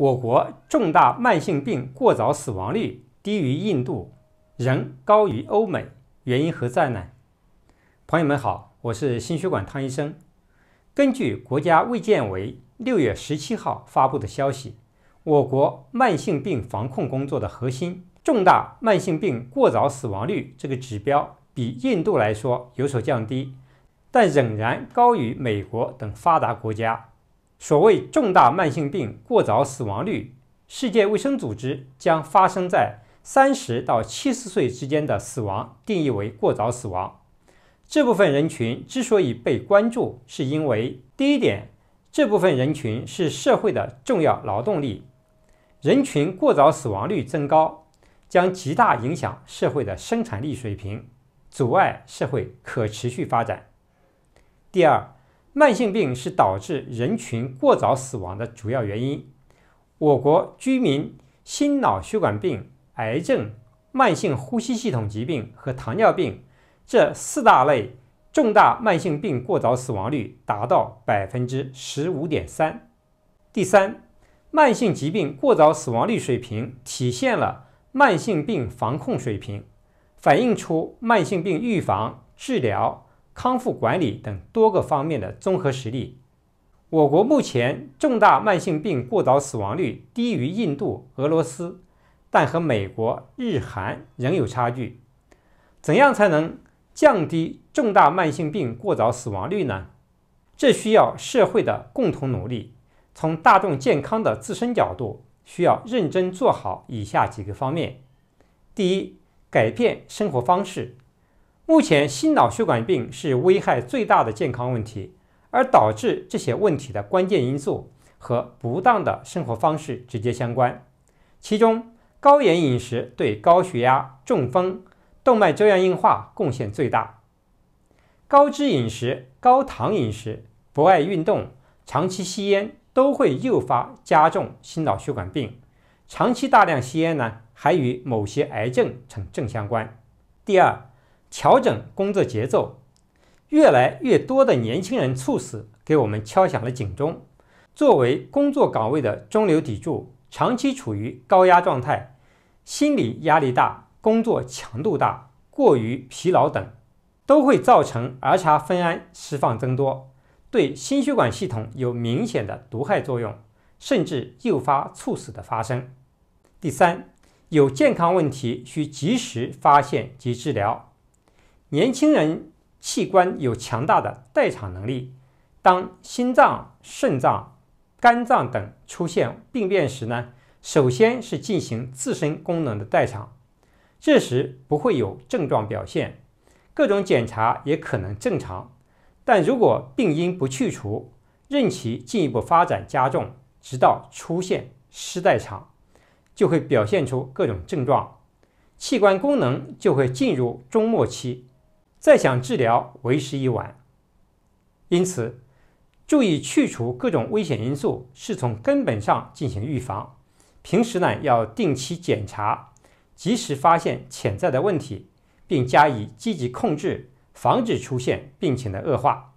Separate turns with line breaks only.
我国重大慢性病过早死亡率低于印度，仍高于欧美，原因何在呢？朋友们好，我是心血管汤医生。根据国家卫健委六月十七号发布的消息，我国慢性病防控工作的核心——重大慢性病过早死亡率这个指标，比印度来说有所降低，但仍然高于美国等发达国家。所谓重大慢性病过早死亡率，世界卫生组织将发生在三十到七十岁之间的死亡定义为过早死亡。这部分人群之所以被关注，是因为第一点，这部分人群是社会的重要劳动力，人群过早死亡率增高将极大影响社会的生产力水平，阻碍社会可持续发展。第二。慢性病是导致人群过早死亡的主要原因。我国居民心脑血管病、癌症、慢性呼吸系统疾病和糖尿病这四大类重大慢性病过早死亡率达到百分之十五点三。第三，慢性疾病过早死亡率水平体现了慢性病防控水平，反映出慢性病预防治疗。康复管理等多个方面的综合实力。我国目前重大慢性病过早死亡率低于印度、俄罗斯，但和美国、日韩仍有差距。怎样才能降低重大慢性病过早死亡率呢？这需要社会的共同努力。从大众健康的自身角度，需要认真做好以下几个方面：第一，改变生活方式。目前，心脑血管病是危害最大的健康问题，而导致这些问题的关键因素和不当的生活方式直接相关。其中，高盐饮食对高血压、中风、动脉粥样硬化贡献最大；高脂饮食、高糖饮食、不爱运动、长期吸烟都会诱发加重心脑血管病。长期大量吸烟呢，还与某些癌症呈正相关。第二。调整工作节奏，越来越多的年轻人猝死给我们敲响了警钟。作为工作岗位的中流砥柱，长期处于高压状态、心理压力大、工作强度大、过于疲劳等，都会造成儿茶酚胺释放增多，对心血管系统有明显的毒害作用，甚至诱发猝死的发生。第三，有健康问题需及时发现及治疗。年轻人器官有强大的代偿能力，当心脏、肾脏、肝脏等出现病变时呢，首先是进行自身功能的代偿，这时不会有症状表现，各种检查也可能正常。但如果病因不去除，任其进一步发展加重，直到出现失代偿，就会表现出各种症状，器官功能就会进入终末期。再想治疗为时已晚，因此，注意去除各种危险因素是从根本上进行预防。平时呢，要定期检查，及时发现潜在的问题，并加以积极控制，防止出现病情的恶化。